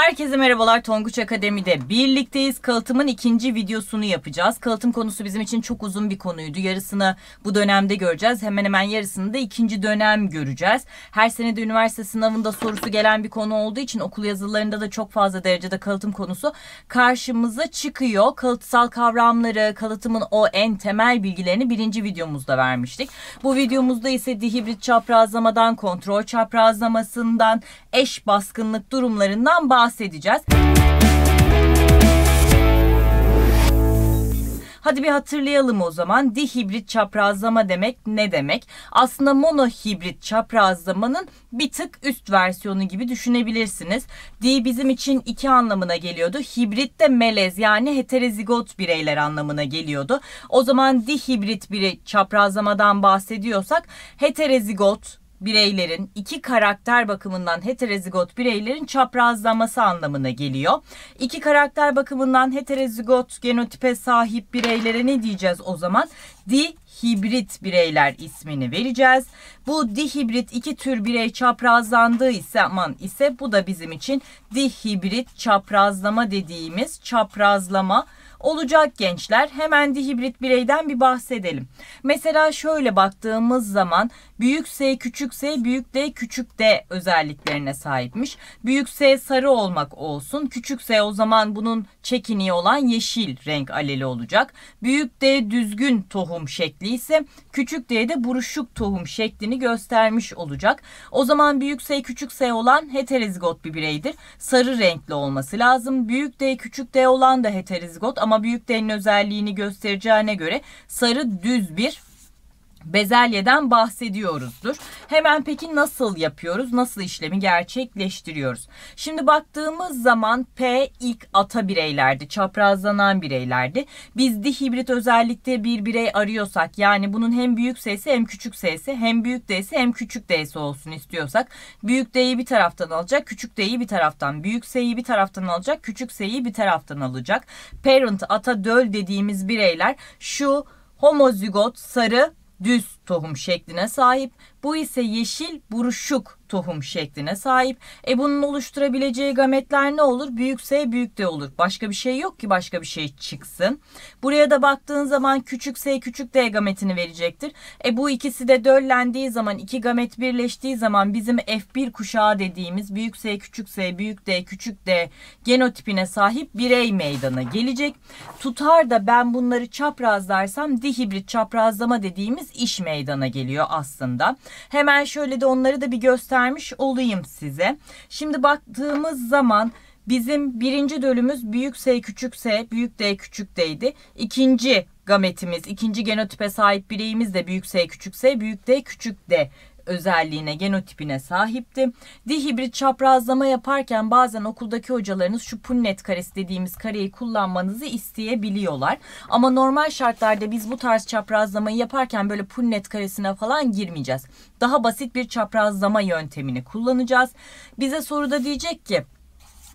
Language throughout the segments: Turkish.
Herkese merhabalar Tonguç Akademi'de birlikteyiz. Kalıtımın ikinci videosunu yapacağız. Kalıtım konusu bizim için çok uzun bir konuydu. Yarısını bu dönemde göreceğiz. Hemen hemen yarısını da ikinci dönem göreceğiz. Her sene de üniversite sınavında sorusu gelen bir konu olduğu için okul yazılarında da çok fazla derecede kalıtım konusu karşımıza çıkıyor. Kalıtsal kavramları, kalıtımın o en temel bilgilerini birinci videomuzda vermiştik. Bu videomuzda ise dihibrit çaprazlamadan, kontrol çaprazlamasından, eş baskınlık durumlarından bahsediyoruz bahsedeceğiz. Hadi bir hatırlayalım o zaman. Dihibrit çaprazlama demek ne demek? Aslında monohibrit çaprazlamanın bir tık üst versiyonu gibi düşünebilirsiniz. Di bizim için iki anlamına geliyordu. Hibrit de melez yani heterozigot bireyler anlamına geliyordu. O zaman dihibrit biri çaprazlamadan bahsediyorsak heterozigot bireylerin iki karakter bakımından heterozigot bireylerin çaprazlaması anlamına geliyor. İki karakter bakımından heterozigot genotipe sahip bireylere ne diyeceğiz o zaman? Dihibrit bireyler ismini vereceğiz. Bu dihibrit iki tür birey çaprazlandığı ise aman ise bu da bizim için dihibrit çaprazlama dediğimiz çaprazlama olacak gençler. Hemen dihibrit bireyden bir bahsedelim. Mesela şöyle baktığımız zaman büyük S, küçük S, büyük D, küçük D özelliklerine sahipmiş. Büyük S sarı olmak olsun. Küçük S o zaman bunun çekiniği olan yeşil renk aleli olacak. Büyük D düzgün tohum şekli ise küçük D de buruşuk tohum şeklini göstermiş olacak. O zaman büyük S küçük S olan heterozigot bir bireydir. Sarı renkli olması lazım. Büyük D küçük D olan da heterozigot ama ama büyük denin özelliğini göstereceğine göre sarı düz bir bezelyeden bahsediyoruzdur. Hemen peki nasıl yapıyoruz? Nasıl işlemi gerçekleştiriyoruz? Şimdi baktığımız zaman P ilk ata bireylerdi. Çaprazlanan bireylerdi. Biz dihibrit özellikle bir birey arıyorsak yani bunun hem büyük S'si hem küçük S'si hem büyük D'si hem küçük D'si olsun istiyorsak büyük D'yi bir taraftan alacak, küçük D'yi bir taraftan, büyük S'yi bir taraftan alacak, küçük S'yi bir taraftan alacak. Parent ata döl dediğimiz bireyler şu homozigot sarı düz tohum şekline sahip bu ise yeşil buruşuk tohum şekline sahip. E bunun oluşturabileceği gametler ne olur? Büyükse büyük de olur. Başka bir şey yok ki başka bir şey çıksın. Buraya da baktığın zaman küçükse küçük D gametini verecektir. E bu ikisi de döllendiği zaman iki gamet birleştiği zaman bizim F1 kuşağı dediğimiz büyükse küçükse büyük D küçük D genotipine sahip birey meydana gelecek. Tutar da ben bunları çaprazlarsam dihibrit çaprazlama dediğimiz iş meydana geliyor aslında. Hemen şöyle de onları da bir göstermiş olayım size. Şimdi baktığımız zaman bizim birinci dölümüz büyük S küçük S büyük D küçük D'ydi. İkinci gametimiz, ikinci genotipe sahip bireyimiz de büyük S küçük S büyük D küçük D özelliğine, genotipine sahipti. Dihibrit çaprazlama yaparken bazen okuldaki hocalarınız şu punnet karesi dediğimiz kareyi kullanmanızı isteyebiliyorlar. Ama normal şartlarda biz bu tarz çaprazlamayı yaparken böyle punnet karesine falan girmeyeceğiz. Daha basit bir çaprazlama yöntemini kullanacağız. Bize soruda diyecek ki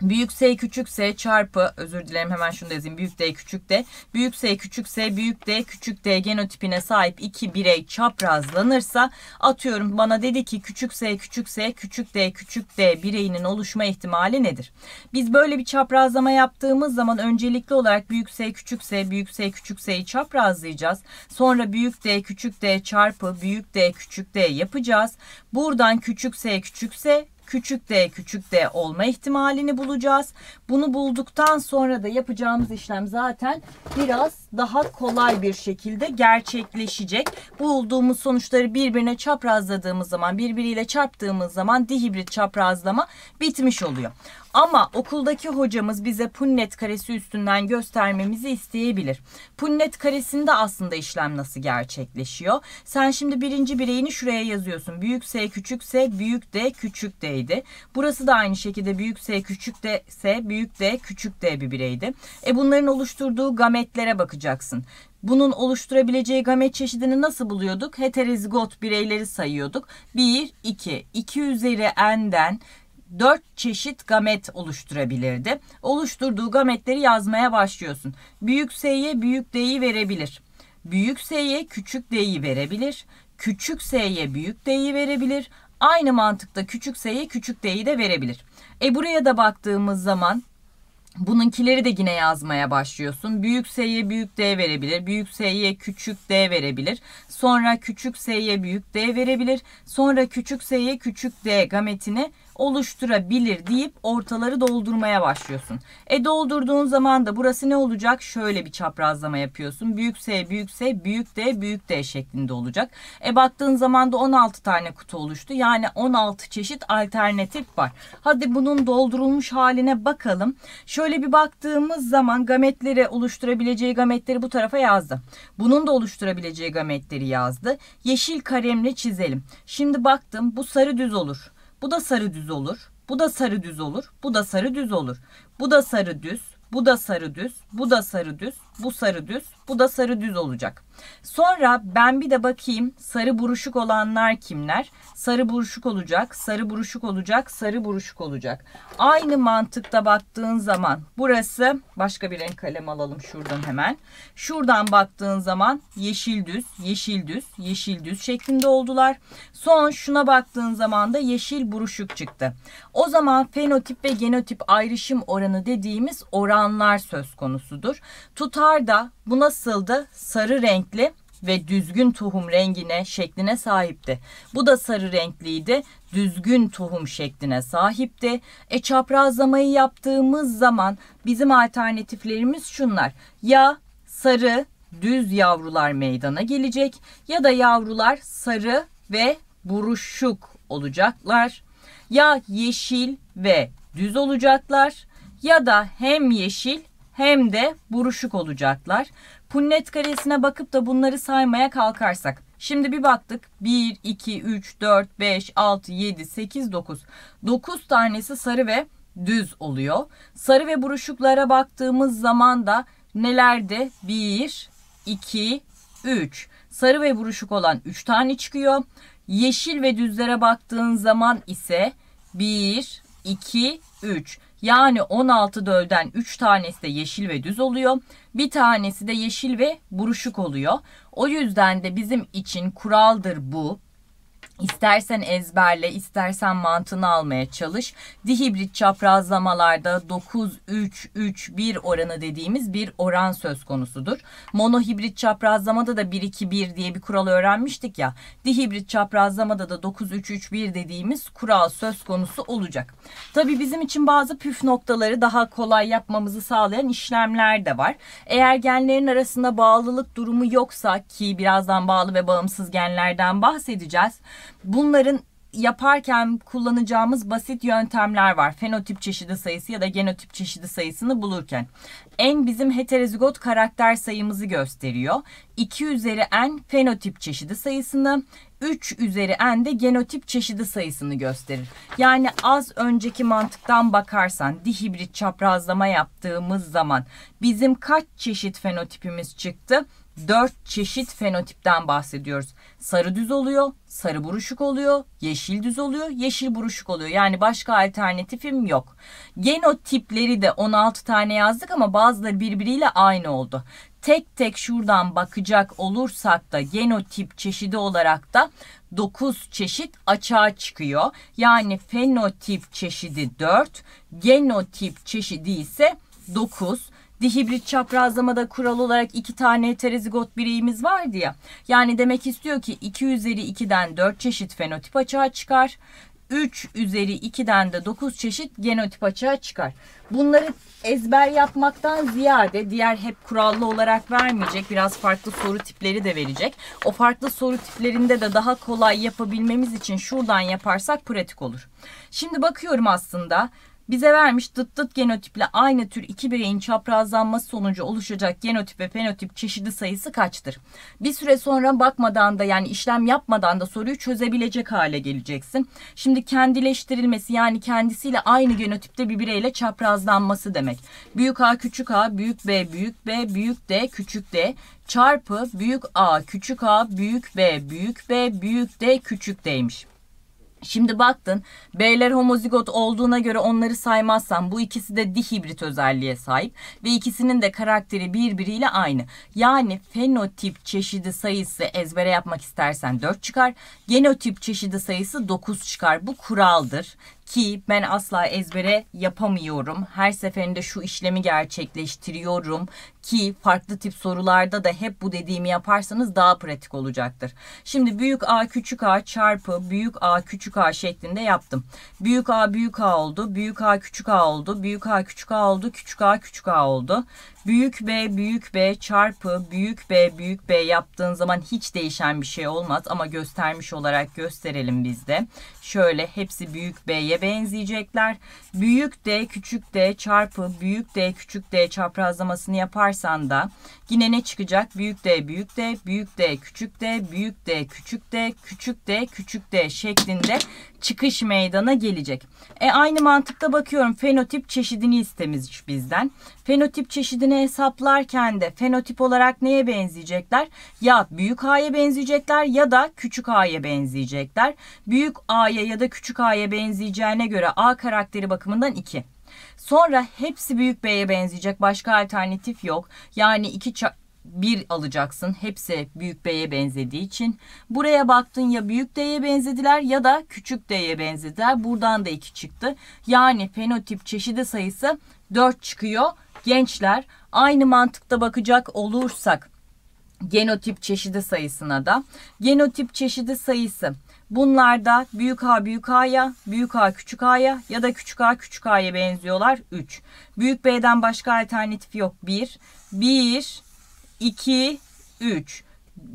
Büyük S küçük S çarpı özür dilerim hemen şunu da yazayım. Büyük D küçük D. Büyük S küçük S büyük D küçük D genotipine sahip iki birey çaprazlanırsa atıyorum bana dedi ki küçük S küçük S küçük D küçük D bireyinin oluşma ihtimali nedir? Biz böyle bir çaprazlama yaptığımız zaman öncelikli olarak büyük S küçük S büyük S küçük S'yi çaprazlayacağız. Sonra büyük D küçük D çarpı büyük D küçük D yapacağız. Buradan küçük S küçük S küçük d küçük d olma ihtimalini bulacağız. Bunu bulduktan sonra da yapacağımız işlem zaten biraz daha kolay bir şekilde gerçekleşecek. Bulduğumuz sonuçları birbirine çaprazladığımız zaman, birbiriyle çarptığımız zaman dihibrit çaprazlama bitmiş oluyor. Ama okuldaki hocamız bize punnet karesi üstünden göstermemizi isteyebilir. Punnet karesinde aslında işlem nasıl gerçekleşiyor? Sen şimdi birinci bireyini şuraya yazıyorsun. Büyük S küçük S büyük D küçük D'ydi. Burası da aynı şekilde büyük S küçük D S büyük D küçük D bir bireydi. E bunların oluşturduğu gametlere bakacağız yapacaksın. Bunun oluşturabileceği gamet çeşidini nasıl buluyorduk? Heterozigot bireyleri sayıyorduk. 1, 2. 2 üzeri n'den 4 çeşit gamet oluşturabilirdi. Oluşturduğu gametleri yazmaya başlıyorsun. Büyük S'ye büyük D'yi verebilir. Büyük S'ye küçük D'yi verebilir. Küçük S'ye büyük D'yi verebilir. Aynı mantıkta küçük S'ye küçük D'yi de verebilir. E buraya da baktığımız zaman Bununkileri de yine yazmaya başlıyorsun. Büyük S'ye büyük D verebilir. Büyük S'ye küçük D verebilir. Sonra küçük S'ye büyük D verebilir. Sonra küçük S'ye küçük D gametini oluşturabilir deyip ortaları doldurmaya başlıyorsun. E doldurduğun zaman da burası ne olacak? Şöyle bir çaprazlama yapıyorsun. Büyük S, büyük S, büyük D, büyük D şeklinde olacak. E baktığın zaman da 16 tane kutu oluştu. Yani 16 çeşit alternatif var. Hadi bunun doldurulmuş haline bakalım. Şöyle bir baktığımız zaman gametleri oluşturabileceği gametleri bu tarafa yazdı. Bunun da oluşturabileceği gametleri yazdı. Yeşil karemle çizelim. Şimdi baktım bu sarı düz olur. Bu da sarı düz olur. Bu da sarı düz olur. Bu da sarı düz olur. Bu da sarı düz. Bu da sarı düz. Bu da sarı düz. Bu sarı düz. Bu da sarı düz olacak. Sonra ben bir de bakayım sarı buruşuk olanlar kimler? Sarı buruşuk olacak, sarı buruşuk olacak, sarı buruşuk olacak. Aynı mantıkta baktığın zaman burası başka bir renk kalem alalım şuradan hemen. Şuradan baktığın zaman yeşil düz, yeşil düz, yeşil düz şeklinde oldular. Son şuna baktığın zaman da yeşil buruşuk çıktı. O zaman fenotip ve genotip ayrışım oranı dediğimiz oranlar söz konusudur. Tutar Bahar da bu nasıldı? Sarı renkli ve düzgün tohum rengine, şekline sahipti. Bu da sarı renkliydi, düzgün tohum şekline sahipti. E çaprazlamayı yaptığımız zaman bizim alternatiflerimiz şunlar. Ya sarı düz yavrular meydana gelecek ya da yavrular sarı ve buruşuk olacaklar. Ya yeşil ve düz olacaklar ya da hem yeşil hem de buruşuk olacaklar. Punnet karesine bakıp da bunları saymaya kalkarsak. Şimdi bir baktık 1, 2, 3, 4, 5, 6, 7, 8, 9. 9 tanesi sarı ve düz oluyor. Sarı ve buruşuklara baktığımız zaman da nelerde? 1, 2, 3. Sarı ve buruşuk olan 3 tane çıkıyor. Yeşil ve düzlere baktığın zaman ise 1, 2, 3. Yani 16 dölden 3 tanesi de yeşil ve düz oluyor. Bir tanesi de yeşil ve buruşuk oluyor. O yüzden de bizim için kuraldır bu. İstersen ezberle, istersen mantığını almaya çalış. Dihibrit çaprazlamalarda 9-3-3-1 oranı dediğimiz bir oran söz konusudur. Monohibrit çaprazlamada da 1-2-1 diye bir kural öğrenmiştik ya. Dihibrit çaprazlamada da 9-3-3-1 dediğimiz kural söz konusu olacak. Tabi bizim için bazı püf noktaları daha kolay yapmamızı sağlayan işlemler de var. Eğer genlerin arasında bağlılık durumu yoksa ki birazdan bağlı ve bağımsız genlerden bahsedeceğiz. Bunların yaparken kullanacağımız basit yöntemler var. Fenotip çeşidi sayısı ya da genotip çeşidi sayısını bulurken. N bizim heterozigot karakter sayımızı gösteriyor. 2 üzeri N fenotip çeşidi sayısını, 3 üzeri n de genotip çeşidi sayısını gösterir. Yani az önceki mantıktan bakarsan dihibrit çaprazlama yaptığımız zaman bizim kaç çeşit fenotipimiz çıktı? 4 çeşit fenotipten bahsediyoruz. Sarı düz oluyor, sarı buruşuk oluyor, yeşil düz oluyor, yeşil buruşuk oluyor. Yani başka alternatifim yok. Genotipleri de 16 tane yazdık ama bazıları birbiriyle aynı oldu. Tek tek şuradan bakacak olursak da genotip çeşidi olarak da 9 çeşit açığa çıkıyor. Yani fenotip çeşidi 4, genotip çeşidi ise 9 dihibrit çaprazlamada kural olarak iki tane heterozigot bireyimiz vardı ya. Yani demek istiyor ki 2 üzeri 2'den 4 çeşit fenotip açığa çıkar. 3 üzeri 2'den de 9 çeşit genotip açığa çıkar. Bunları ezber yapmaktan ziyade diğer hep kurallı olarak vermeyecek. Biraz farklı soru tipleri de verecek. O farklı soru tiplerinde de daha kolay yapabilmemiz için şuradan yaparsak pratik olur. Şimdi bakıyorum aslında bize vermiş dıt dıt genotiple aynı tür iki bireyin çaprazlanması sonucu oluşacak genotip ve fenotip çeşidi sayısı kaçtır? Bir süre sonra bakmadan da yani işlem yapmadan da soruyu çözebilecek hale geleceksin. Şimdi kendileştirilmesi yani kendisiyle aynı genotipte bir bireyle çaprazlanması demek. Büyük A küçük A, büyük B büyük B, büyük D küçük D çarpı büyük A küçük A, büyük B büyük B, büyük D küçük D'ymiş. Şimdi baktın B'ler homozigot olduğuna göre onları saymazsan bu ikisi de dihibrit özelliğe sahip ve ikisinin de karakteri birbiriyle aynı. Yani fenotip çeşidi sayısı ezbere yapmak istersen 4 çıkar. Genotip çeşidi sayısı 9 çıkar. Bu kuraldır ki ben asla ezbere yapamıyorum. Her seferinde şu işlemi gerçekleştiriyorum ki farklı tip sorularda da hep bu dediğimi yaparsanız daha pratik olacaktır. Şimdi büyük A küçük A çarpı büyük A küçük A şeklinde yaptım. Büyük A büyük A oldu, büyük A küçük A oldu, büyük A küçük A oldu, küçük A küçük A oldu büyük B büyük B çarpı büyük B büyük B yaptığın zaman hiç değişen bir şey olmaz ama göstermiş olarak gösterelim biz de. Şöyle hepsi büyük B'ye benzeyecekler. Büyük D küçük D çarpı büyük D küçük D çaprazlamasını yaparsan da Yine ne çıkacak? Büyük D, büyük D, büyük D, küçük D, büyük D, küçük D, küçük D, küçük D şeklinde çıkış meydana gelecek. E aynı mantıkta bakıyorum fenotip çeşidini istemiş bizden. Fenotip çeşidini hesaplarken de fenotip olarak neye benzeyecekler? Ya büyük A'ya benzeyecekler ya da küçük A'ya benzeyecekler. Büyük A'ya ya da küçük A'ya benzeyeceğine göre A karakteri bakımından 2. Sonra hepsi Büyük B'ye benzeyecek. Başka alternatif yok. Yani iki bir alacaksın. Hepsi büyük B'ye benzediği için. Buraya baktın ya büyük D'ye benzediler ya da küçük D'ye benzediler. Buradan da 2 çıktı. Yani fenotip çeşidi sayısı 4 çıkıyor. Gençler aynı mantıkta bakacak olursak genotip çeşidi sayısına da genotip çeşidi sayısı Bunlar da büyük A büyük A'ya, büyük A küçük A'ya ya da küçük A küçük A'ya benziyorlar. 3. Büyük B'den başka alternatif yok. 1, 1, 2, 3.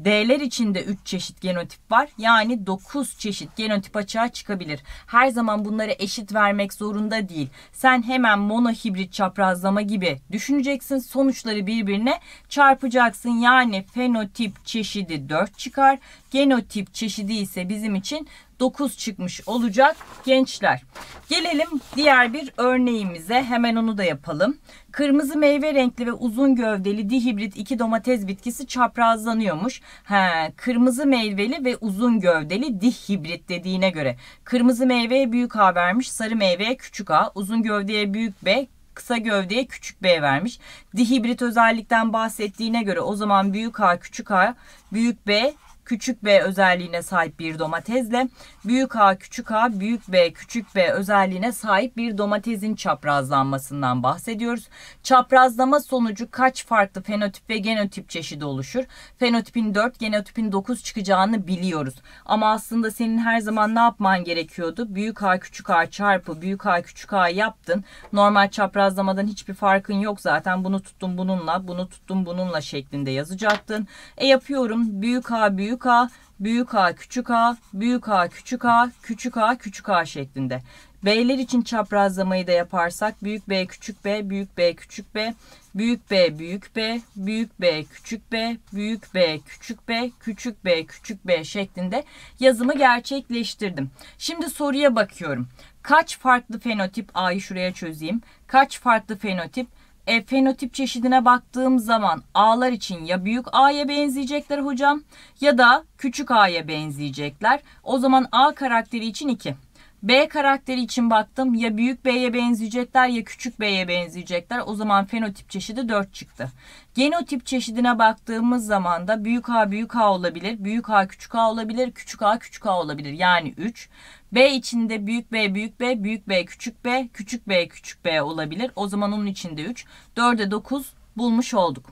D'ler içinde 3 çeşit genotip var. Yani 9 çeşit genotip açığa çıkabilir. Her zaman bunları eşit vermek zorunda değil. Sen hemen monohibrit çaprazlama gibi düşüneceksin. Sonuçları birbirine çarpacaksın. Yani fenotip çeşidi 4 çıkar. Genotip çeşidi ise bizim için 9 çıkmış olacak gençler. Gelelim diğer bir örneğimize. Hemen onu da yapalım. Kırmızı meyve renkli ve uzun gövdeli dihibrit iki domates bitkisi çaprazlanıyormuş. He, kırmızı meyveli ve uzun gövdeli dihibrit dediğine göre. Kırmızı meyveye büyük A vermiş, sarı meyveye küçük A, uzun gövdeye büyük B, kısa gövdeye küçük B vermiş. Dihibrit özellikten bahsettiğine göre o zaman büyük A küçük A, büyük B küçük B özelliğine sahip bir domatesle büyük A küçük A büyük B küçük B özelliğine sahip bir domatesin çaprazlanmasından bahsediyoruz. Çaprazlama sonucu kaç farklı fenotip ve genotip çeşidi oluşur? Fenotipin 4, genotipin 9 çıkacağını biliyoruz. Ama aslında senin her zaman ne yapman gerekiyordu? Büyük A küçük A çarpı büyük A küçük A yaptın. Normal çaprazlamadan hiçbir farkın yok zaten. Bunu tuttum bununla, bunu tuttum bununla şeklinde yazacaktın. E yapıyorum. Büyük A büyük büyük A, büyük A küçük A, büyük A küçük A, küçük A küçük A şeklinde. B'ler için çaprazlamayı da yaparsak büyük B küçük B, büyük B küçük B, büyük B büyük B, büyük B küçük B, büyük B küçük B, küçük B küçük B şeklinde yazımı gerçekleştirdim. Şimdi soruya bakıyorum. Kaç farklı fenotip A'yı şuraya çözeyim. Kaç farklı fenotip e, fenotip çeşidine baktığım zaman A'lar için ya büyük A'ya benzeyecekler hocam ya da küçük A'ya benzeyecekler. O zaman A karakteri için 2. B karakteri için baktım. Ya büyük B'ye benzeyecekler ya küçük B'ye benzeyecekler. O zaman fenotip çeşidi 4 çıktı. Genotip çeşidine baktığımız zaman da büyük A büyük A olabilir. Büyük A küçük A olabilir. Küçük A küçük A olabilir. Yani 3. B içinde büyük B büyük B büyük B küçük B küçük B küçük B olabilir. O zaman onun içinde 3. 4'e 9 bulmuş olduk.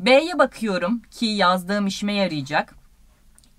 B'ye bakıyorum ki yazdığım işime yarayacak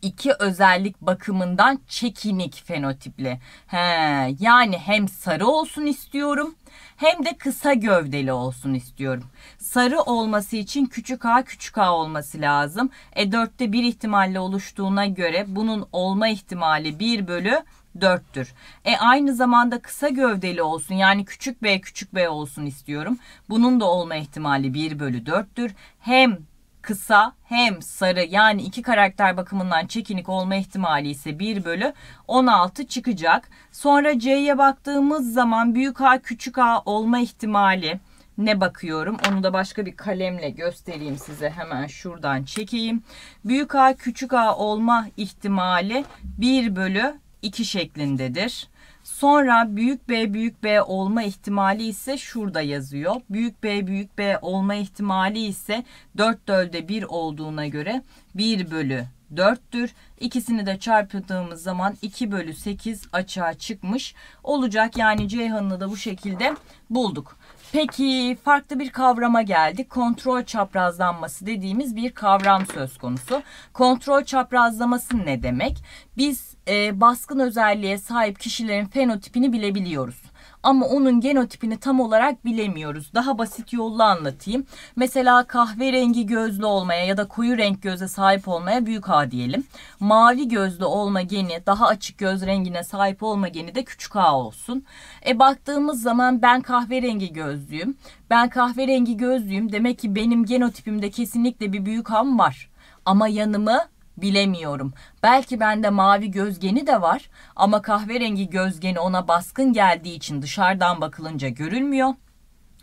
iki özellik bakımından çekinik fenotipli. He, yani hem sarı olsun istiyorum hem de kısa gövdeli olsun istiyorum. Sarı olması için küçük a küçük a olması lazım. E 4'te 1 ihtimalle oluştuğuna göre bunun olma ihtimali 1 bölü 4'tür. E aynı zamanda kısa gövdeli olsun yani küçük b küçük b olsun istiyorum. Bunun da olma ihtimali 1 bölü 4'tür. Hem kısa hem sarı yani iki karakter bakımından çekinik olma ihtimali ise 1 bölü 16 çıkacak. Sonra C'ye baktığımız zaman büyük A küçük A olma ihtimali ne bakıyorum. Onu da başka bir kalemle göstereyim size. Hemen şuradan çekeyim. Büyük A küçük A olma ihtimali 1 bölü 2 şeklindedir. Sonra büyük B büyük B olma ihtimali ise şurada yazıyor. Büyük B büyük B olma ihtimali ise 4 dölde 1 olduğuna göre 1 bölü 4'tür. İkisini de çarptığımız zaman 2 bölü 8 açığa çıkmış olacak. Yani Ceyhan'ını da bu şekilde bulduk. Peki farklı bir kavrama geldik. Kontrol çaprazlanması dediğimiz bir kavram söz konusu. Kontrol çaprazlaması ne demek? Biz e, baskın özelliğe sahip kişilerin fenotipini bilebiliyoruz ama onun genotipini tam olarak bilemiyoruz. Daha basit yolla anlatayım. Mesela kahverengi gözlü olmaya ya da koyu renk göze sahip olmaya büyük A diyelim. Mavi gözlü olma geni daha açık göz rengine sahip olma geni de küçük A olsun. E baktığımız zaman ben kahverengi gözlüyüm. Ben kahverengi gözlüyüm. Demek ki benim genotipimde kesinlikle bir büyük A var. Ama yanımı Bilemiyorum. Belki bende mavi gözgeni de var ama kahverengi gözgeni ona baskın geldiği için dışarıdan bakılınca görülmüyor.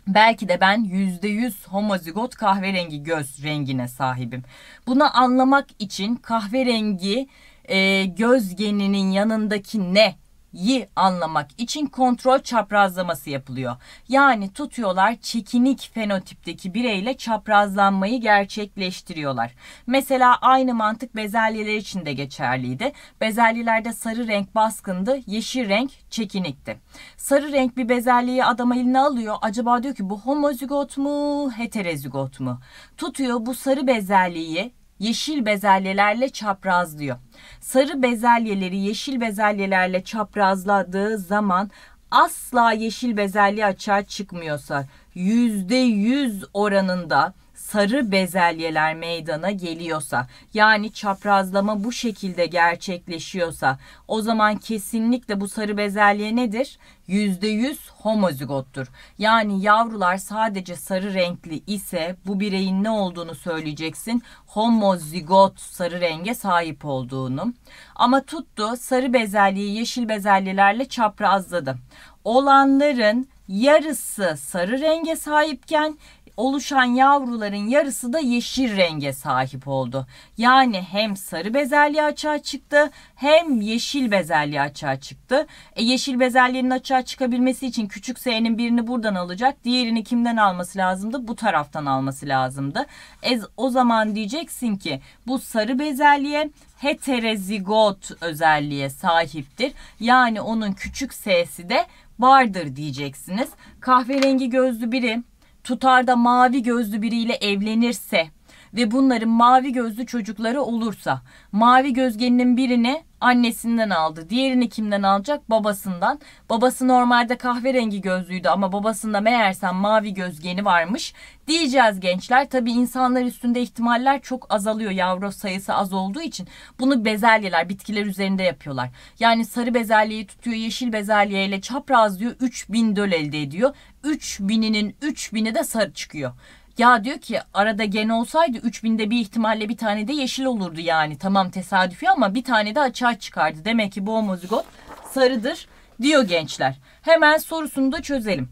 Belki de ben %100 homozigot kahverengi göz rengine sahibim. Bunu anlamak için kahverengi e, göz yanındaki ne yi anlamak için kontrol çaprazlaması yapılıyor. Yani tutuyorlar çekinik fenotipteki bireyle çaprazlanmayı gerçekleştiriyorlar. Mesela aynı mantık bezelyeler için de geçerliydi. Bezelyelerde sarı renk baskındı, yeşil renk çekinikti. Sarı renk bir bezelyeyi adam eline alıyor. Acaba diyor ki bu homozigot mu, heterozigot mu? Tutuyor bu sarı bezelyeyi yeşil bezelyelerle çaprazlıyor. Sarı bezelyeleri yeşil bezelyelerle çaprazladığı zaman asla yeşil bezelye açığa çıkmıyorsa %100 oranında sarı bezelyeler meydana geliyorsa yani çaprazlama bu şekilde gerçekleşiyorsa o zaman kesinlikle bu sarı bezelye nedir? %100 homozigottur. Yani yavrular sadece sarı renkli ise bu bireyin ne olduğunu söyleyeceksin. Homozigot sarı renge sahip olduğunu. Ama tuttu sarı bezelyeyi yeşil bezelyelerle çaprazladı. Olanların yarısı sarı renge sahipken oluşan yavruların yarısı da yeşil renge sahip oldu. Yani hem sarı bezelye açığa çıktı hem yeşil bezelye açığa çıktı. E, yeşil bezelyenin açığa çıkabilmesi için küçük S'nin birini buradan alacak. Diğerini kimden alması lazımdı? Bu taraftan alması lazımdı. E, o zaman diyeceksin ki bu sarı bezelye heterozigot özelliğe sahiptir. Yani onun küçük S'si de vardır diyeceksiniz. Kahverengi gözlü biri tutar da mavi gözlü biriyle evlenirse ve bunların mavi gözlü çocukları olursa mavi gözgeninin birini annesinden aldı. Diğerini kimden alacak? Babasından. Babası normalde kahverengi gözlüydü ama babasında meğersem mavi gözgeni varmış. Diyeceğiz gençler tabi insanlar üstünde ihtimaller çok azalıyor yavru sayısı az olduğu için. Bunu bezelyeler bitkiler üzerinde yapıyorlar. Yani sarı bezelyeyi tutuyor yeşil bezelyeyle çaprazlıyor 3000 döl elde ediyor. 3000'inin 3000'i de sarı çıkıyor. Ya diyor ki arada gen olsaydı 3000'de bir ihtimalle bir tane de yeşil olurdu yani. Tamam tesadüfi ama bir tane de açığa çıkardı. Demek ki bu homozigot sarıdır diyor gençler. Hemen sorusunu da çözelim.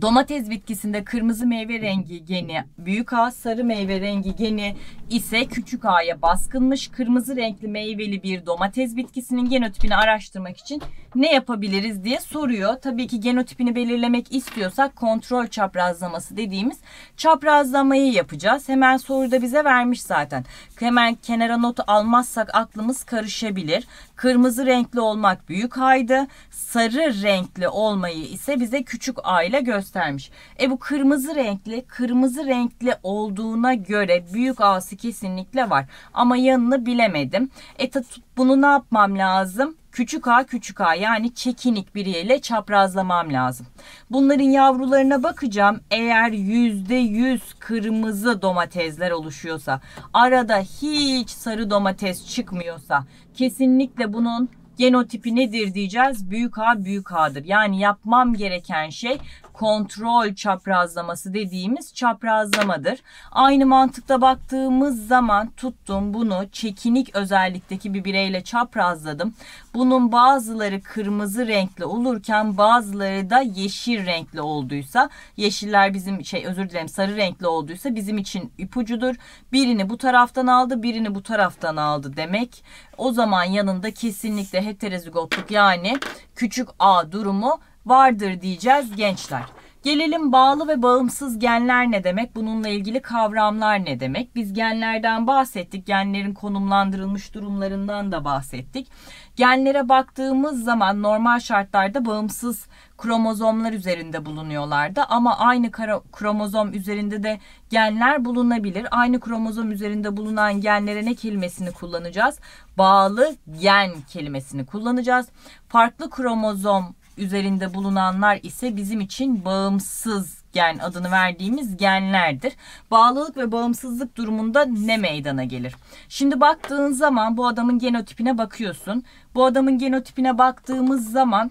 Domates bitkisinde kırmızı meyve rengi geni büyük A, sarı meyve rengi geni ise küçük A'ya baskınmış. Kırmızı renkli meyveli bir domates bitkisinin genotipini araştırmak için ne yapabiliriz diye soruyor. Tabii ki genotipini belirlemek istiyorsak kontrol çaprazlaması dediğimiz çaprazlamayı yapacağız. Hemen soruda bize vermiş zaten. Hemen kenara not almazsak aklımız karışabilir. Kırmızı renkli olmak büyük A'ydı. Sarı renkli olmayı ise bize küçük A ile gösteriyor göstermiş. E bu kırmızı renkli, kırmızı renkli olduğuna göre büyük A'sı kesinlikle var. Ama yanını bilemedim. E bunu ne yapmam lazım? Küçük A küçük A yani çekinik bir biriyle çaprazlamam lazım. Bunların yavrularına bakacağım. Eğer %100 kırmızı domatesler oluşuyorsa, arada hiç sarı domates çıkmıyorsa kesinlikle bunun genotipi nedir diyeceğiz. Büyük A büyük A'dır. Yani yapmam gereken şey kontrol çaprazlaması dediğimiz çaprazlamadır. Aynı mantıkta baktığımız zaman tuttum bunu çekinik özellikteki bir bireyle çaprazladım. Bunun bazıları kırmızı renkli olurken bazıları da yeşil renkli olduysa yeşiller bizim şey özür dilerim sarı renkli olduysa bizim için ipucudur. Birini bu taraftan aldı birini bu taraftan aldı demek. O zaman yanında kesinlikle heterozigotluk yani küçük a durumu vardır diyeceğiz gençler. Gelelim bağlı ve bağımsız genler ne demek? Bununla ilgili kavramlar ne demek? Biz genlerden bahsettik. Genlerin konumlandırılmış durumlarından da bahsettik. Genlere baktığımız zaman normal şartlarda bağımsız kromozomlar üzerinde bulunuyorlardı ama aynı kromozom üzerinde de genler bulunabilir. Aynı kromozom üzerinde bulunan genlere ne kelimesini kullanacağız? Bağlı gen kelimesini kullanacağız. Farklı kromozom üzerinde bulunanlar ise bizim için bağımsız gen adını verdiğimiz genlerdir. Bağlılık ve bağımsızlık durumunda ne meydana gelir? Şimdi baktığın zaman bu adamın genotipine bakıyorsun. Bu adamın genotipine baktığımız zaman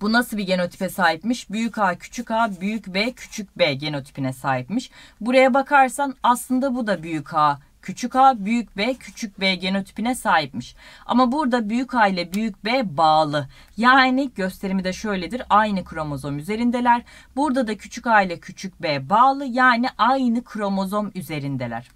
bu nasıl bir genotipe sahipmiş? Büyük A, küçük A, büyük B, küçük B genotipine sahipmiş. Buraya bakarsan aslında bu da büyük A Küçük A, büyük B, küçük B genotipine sahipmiş. Ama burada büyük A ile büyük B bağlı. Yani gösterimi de şöyledir. Aynı kromozom üzerindeler. Burada da küçük A ile küçük B bağlı. Yani aynı kromozom üzerindeler.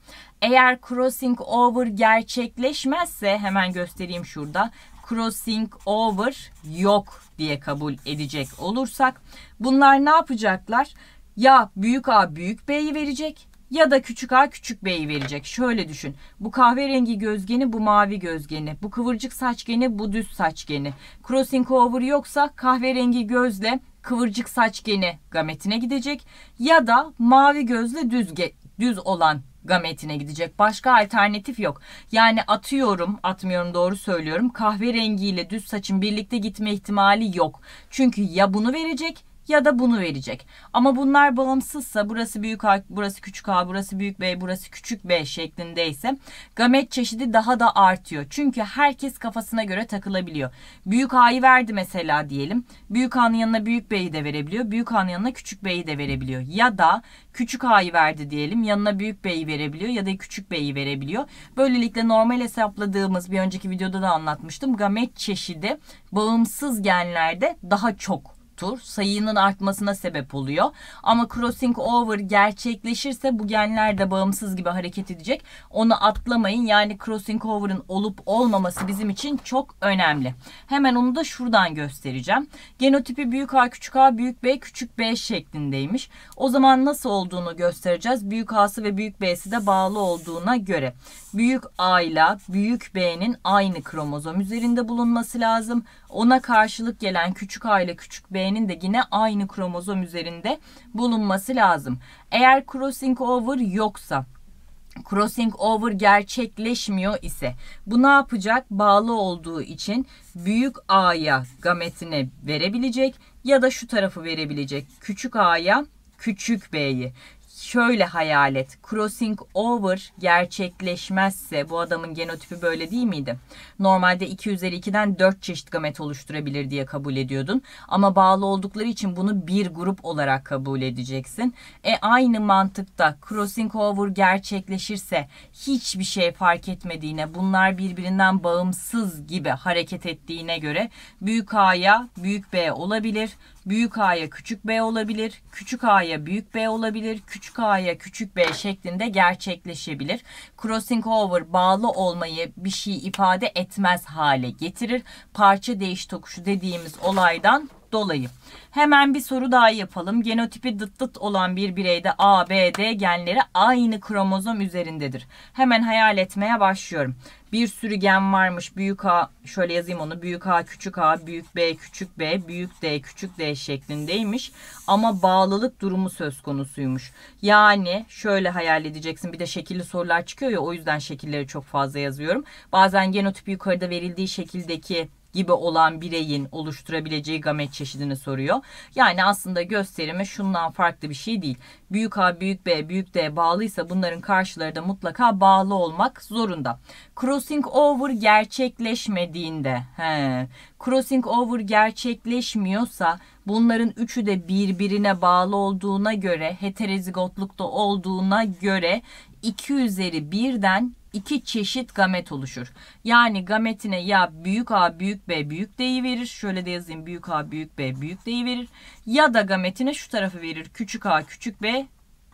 Eğer crossing over gerçekleşmezse hemen göstereyim şurada. Crossing over yok diye kabul edecek olursak bunlar ne yapacaklar? Ya büyük A büyük B'yi verecek ya da küçük A küçük B'yi verecek. Şöyle düşün. Bu kahverengi gözgeni bu mavi gözgeni. Bu kıvırcık saçgeni bu düz saçgeni. Crossing over yoksa kahverengi gözle kıvırcık saçgeni gametine gidecek ya da mavi gözle düz düz olan gametine gidecek. Başka alternatif yok. Yani atıyorum, atmıyorum doğru söylüyorum. Kahverengiyle düz saçın birlikte gitme ihtimali yok. Çünkü ya bunu verecek ya da bunu verecek. Ama bunlar bağımsızsa burası büyük A, burası küçük A, burası büyük B, burası küçük B şeklindeyse gamet çeşidi daha da artıyor. Çünkü herkes kafasına göre takılabiliyor. Büyük A'yı verdi mesela diyelim. Büyük A'nın yanına büyük B'yi de verebiliyor. Büyük A'nın yanına küçük B'yi de verebiliyor. Ya da küçük A'yı verdi diyelim. Yanına büyük B'yi verebiliyor ya da küçük B'yi verebiliyor. Böylelikle normal hesapladığımız bir önceki videoda da anlatmıştım. Gamet çeşidi bağımsız genlerde daha çok tur sayının artmasına sebep oluyor. Ama crossing over gerçekleşirse bu genler de bağımsız gibi hareket edecek. Onu atlamayın. Yani crossing over'ın olup olmaması bizim için çok önemli. Hemen onu da şuradan göstereceğim. Genotipi büyük A küçük A büyük B küçük B şeklindeymiş. O zaman nasıl olduğunu göstereceğiz. Büyük A'sı ve büyük B'si de bağlı olduğuna göre. Büyük A ile büyük B'nin aynı kromozom üzerinde bulunması lazım. Ona karşılık gelen küçük A ile küçük B'nin de yine aynı kromozom üzerinde bulunması lazım. Eğer crossing over yoksa crossing over gerçekleşmiyor ise bu ne yapacak? Bağlı olduğu için büyük A'ya gametini verebilecek ya da şu tarafı verebilecek. Küçük A'ya küçük B'yi şöyle hayal et. Crossing over gerçekleşmezse bu adamın genotipi böyle değil miydi? Normalde 2 üzeri 2'den 4 çeşit gamet oluşturabilir diye kabul ediyordun. Ama bağlı oldukları için bunu bir grup olarak kabul edeceksin. E aynı mantıkta crossing over gerçekleşirse hiçbir şey fark etmediğine bunlar birbirinden bağımsız gibi hareket ettiğine göre büyük A'ya büyük B olabilir. Büyük A'ya küçük B olabilir, küçük A'ya büyük B olabilir, küçük A'ya küçük B şeklinde gerçekleşebilir. Crossing over bağlı olmayı bir şey ifade etmez hale getirir. Parça değiş tokuşu dediğimiz olaydan dolayı. Hemen bir soru daha yapalım. Genotipi dıt dıt olan bir bireyde A, B, D genleri aynı kromozom üzerindedir. Hemen hayal etmeye başlıyorum. Bir sürü gen varmış. Büyük A, şöyle yazayım onu. Büyük A, küçük A, büyük B, küçük B, büyük D, küçük D şeklindeymiş. Ama bağlılık durumu söz konusuymuş. Yani şöyle hayal edeceksin. Bir de şekilli sorular çıkıyor ya o yüzden şekilleri çok fazla yazıyorum. Bazen genotip yukarıda verildiği şekildeki gibi olan bireyin oluşturabileceği gamet çeşidini soruyor. Yani aslında gösterime şundan farklı bir şey değil. Büyük A, büyük B, büyük D bağlıysa bunların karşıları da mutlaka bağlı olmak zorunda. Crossing over gerçekleşmediğinde, he, crossing over gerçekleşmiyorsa bunların üçü de birbirine bağlı olduğuna göre, heterozigotlukta olduğuna göre 2 üzeri 1'den iki çeşit gamet oluşur. Yani gametine ya büyük A büyük B büyük D'yi verir. Şöyle de yazayım büyük A büyük B büyük D'yi verir. Ya da gametine şu tarafı verir. Küçük A küçük B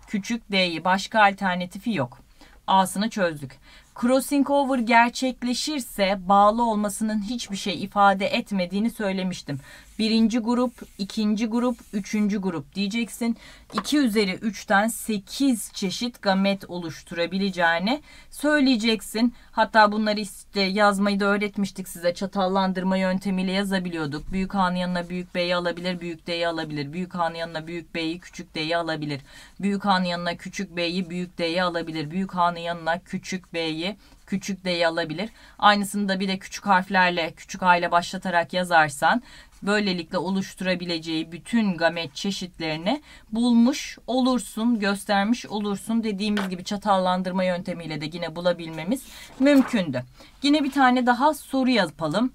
küçük D'yi. Başka alternatifi yok. A'sını çözdük. Crossing over gerçekleşirse bağlı olmasının hiçbir şey ifade etmediğini söylemiştim. Birinci grup, ikinci grup, üçüncü grup diyeceksin. 2 üzeri 3'ten 8 çeşit gamet oluşturabileceğini söyleyeceksin. Hatta bunları işte yazmayı da öğretmiştik size. Çatallandırma yöntemiyle yazabiliyorduk. Büyük A'nın yanına büyük B'yi alabilir, büyük D'yi alabilir. Büyük A'nın yanına büyük B'yi, küçük D'yi alabilir. Büyük A'nın yanına küçük B'yi, büyük D'yi alabilir. Büyük A'nın yanına küçük B'yi, Küçük D'yi alabilir. Aynısını da bir de küçük harflerle küçük A başlatarak yazarsan böylelikle oluşturabileceği bütün gamet çeşitlerini bulmuş olursun, göstermiş olursun. Dediğimiz gibi çatallandırma yöntemiyle de yine bulabilmemiz mümkündü. Yine bir tane daha soru yapalım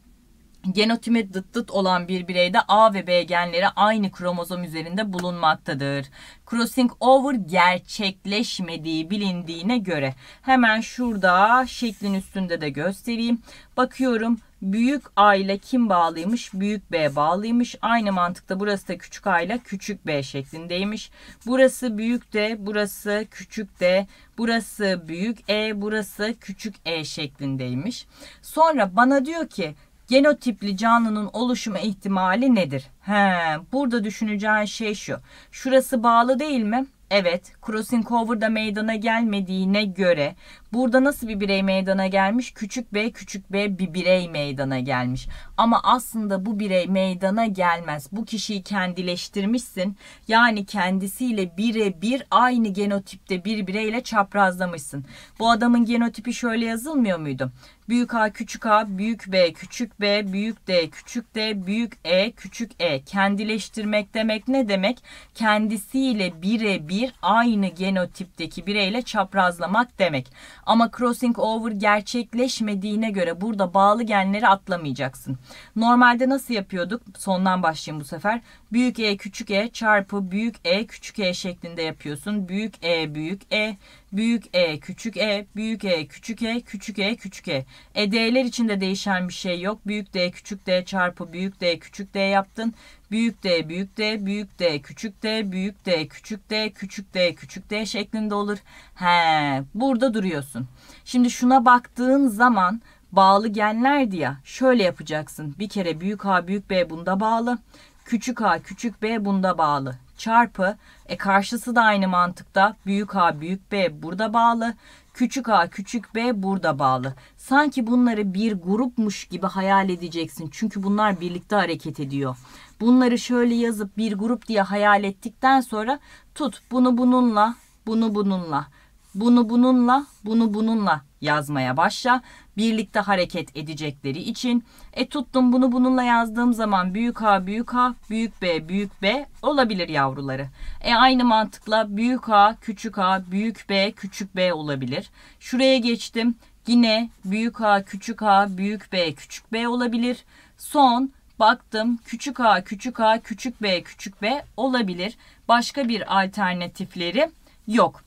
genotimi dıt dıt olan bir bireyde A ve B genleri aynı kromozom üzerinde bulunmaktadır. Crossing over gerçekleşmediği bilindiğine göre hemen şurada şeklin üstünde de göstereyim. Bakıyorum büyük A ile kim bağlıymış? Büyük B bağlıymış. Aynı mantıkta burası da küçük A ile küçük B şeklindeymiş. Burası büyük D, burası küçük D, burası büyük E, burası küçük E şeklindeymiş. Sonra bana diyor ki Genotipli canlının oluşma ihtimali nedir? He, burada düşüneceğin şey şu. Şurası bağlı değil mi? Evet, crossing over meydana gelmediğine göre Burada nasıl bir birey meydana gelmiş? Küçük B küçük B bir birey meydana gelmiş. Ama aslında bu birey meydana gelmez. Bu kişiyi kendileştirmişsin. Yani kendisiyle birebir aynı genotipte bir bireyle çaprazlamışsın. Bu adamın genotipi şöyle yazılmıyor muydu? Büyük A küçük A, büyük B küçük B, büyük D küçük D, büyük E küçük E. Kendileştirmek demek ne demek? Kendisiyle birebir aynı genotipteki bireyle çaprazlamak demek. Ama crossing over gerçekleşmediğine göre burada bağlı genleri atlamayacaksın. Normalde nasıl yapıyorduk? Sondan başlayayım bu sefer. Büyük E küçük E çarpı büyük E küçük E şeklinde yapıyorsun. Büyük E büyük E büyük E küçük E büyük E küçük E küçük E küçük E. E D'ler içinde değişen bir şey yok. Büyük D küçük D çarpı büyük D küçük D yaptın büyük D, büyük D, büyük D, küçük D, büyük D, küçük D, küçük D, küçük D şeklinde olur. He, burada duruyorsun. Şimdi şuna baktığın zaman bağlı genlerdi ya. Şöyle yapacaksın. Bir kere büyük A, büyük B bunda bağlı. Küçük A, küçük B bunda bağlı. Çarpı, e karşısı da aynı mantıkta. Büyük A, büyük B burada bağlı. Küçük a, küçük b burada bağlı. Sanki bunları bir grupmuş gibi hayal edeceksin. Çünkü bunlar birlikte hareket ediyor. Bunları şöyle yazıp bir grup diye hayal ettikten sonra tut bunu bununla, bunu bununla, bunu bununla, bunu bununla yazmaya başla. Birlikte hareket edecekleri için. E tuttum bunu bununla yazdığım zaman büyük A büyük A büyük B büyük B olabilir yavruları. E aynı mantıkla büyük A küçük A büyük B küçük B olabilir. Şuraya geçtim. Yine büyük A küçük A büyük B küçük B olabilir. Son baktım küçük A küçük A küçük B küçük B olabilir. Başka bir alternatifleri yok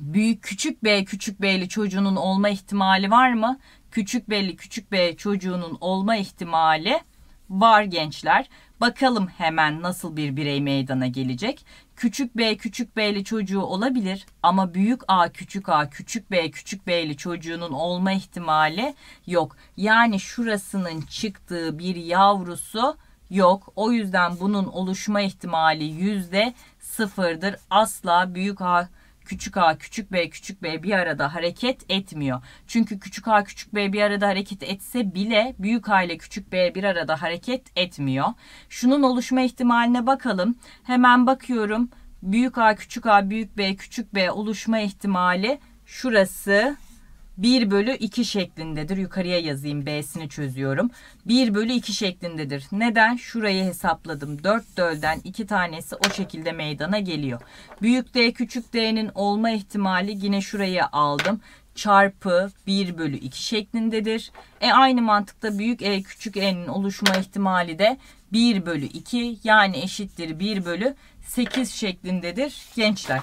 büyük küçük B küçük B'li çocuğunun olma ihtimali var mı? Küçük B'li küçük B çocuğunun olma ihtimali var gençler. Bakalım hemen nasıl bir birey meydana gelecek. Küçük B küçük B'li çocuğu olabilir ama büyük A küçük A küçük B küçük B'li çocuğunun olma ihtimali yok. Yani şurasının çıktığı bir yavrusu yok. O yüzden bunun oluşma ihtimali yüzde sıfırdır. Asla büyük A küçük a, küçük b, küçük b bir arada hareket etmiyor. Çünkü küçük a, küçük b bir arada hareket etse bile büyük a ile küçük b bir arada hareket etmiyor. Şunun oluşma ihtimaline bakalım. Hemen bakıyorum. Büyük a, küçük a, büyük b, küçük b oluşma ihtimali şurası 1 bölü 2 şeklindedir. Yukarıya yazayım B'sini çözüyorum. 1 bölü 2 şeklindedir. Neden? Şurayı hesapladım. 4 dölden 2 tanesi o şekilde meydana geliyor. Büyük D küçük D'nin olma ihtimali yine şurayı aldım çarpı 1 bölü 2 şeklindedir. E aynı mantıkta büyük E küçük E'nin oluşma ihtimali de 1 bölü 2 yani eşittir 1 bölü 8 şeklindedir gençler.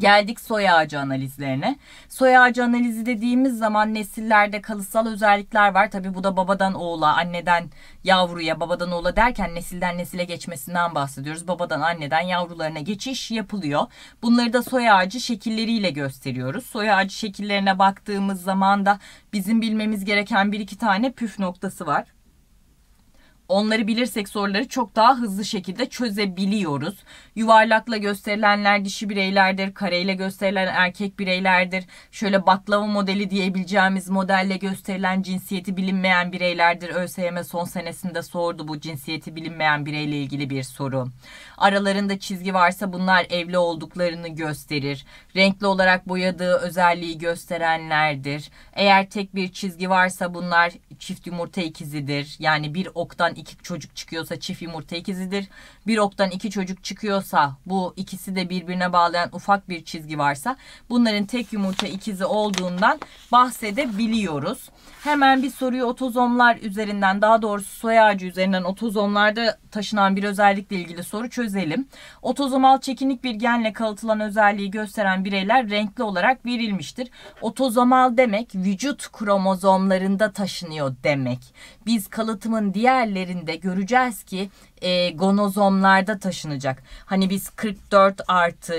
Geldik soy ağacı analizlerine. Soy ağacı analizi dediğimiz zaman nesillerde kalıtsal özellikler var. Tabi bu da babadan oğula, anneden yavruya, babadan oğula derken nesilden nesile geçmesinden bahsediyoruz. Babadan anneden yavrularına geçiş yapılıyor. Bunları da soy ağacı şekilleriyle gösteriyoruz. Soy ağacı şekillerine baktığımız zaman da bizim bilmemiz gereken bir iki tane püf noktası var. Onları bilirsek soruları çok daha hızlı şekilde çözebiliyoruz. Yuvarlakla gösterilenler dişi bireylerdir, kareyle gösterilen erkek bireylerdir. Şöyle baklava modeli diyebileceğimiz modelle gösterilen cinsiyeti bilinmeyen bireylerdir. ÖSYM son senesinde sordu bu cinsiyeti bilinmeyen bireyle ilgili bir soru. Aralarında çizgi varsa bunlar evli olduklarını gösterir. Renkli olarak boyadığı özelliği gösterenlerdir. Eğer tek bir çizgi varsa bunlar çift yumurta ikizidir. Yani bir oktan iki çocuk çıkıyorsa çift yumurta ikizidir. Bir oktan iki çocuk çıkıyorsa bu ikisi de birbirine bağlayan ufak bir çizgi varsa bunların tek yumurta ikizi olduğundan bahsedebiliyoruz. Hemen bir soruyu otozomlar üzerinden daha doğrusu soy ağacı üzerinden otozomlarda taşınan bir özellikle ilgili soru çözelim. Otozomal çekinik bir genle kalıtılan özelliği gösteren bireyler renkli olarak verilmiştir. Otozomal demek vücut kromozomlarında taşınıyor demek biz kalıtımın diğerlerinde göreceğiz ki e, gonozomlarda taşınacak. Hani biz 44 artı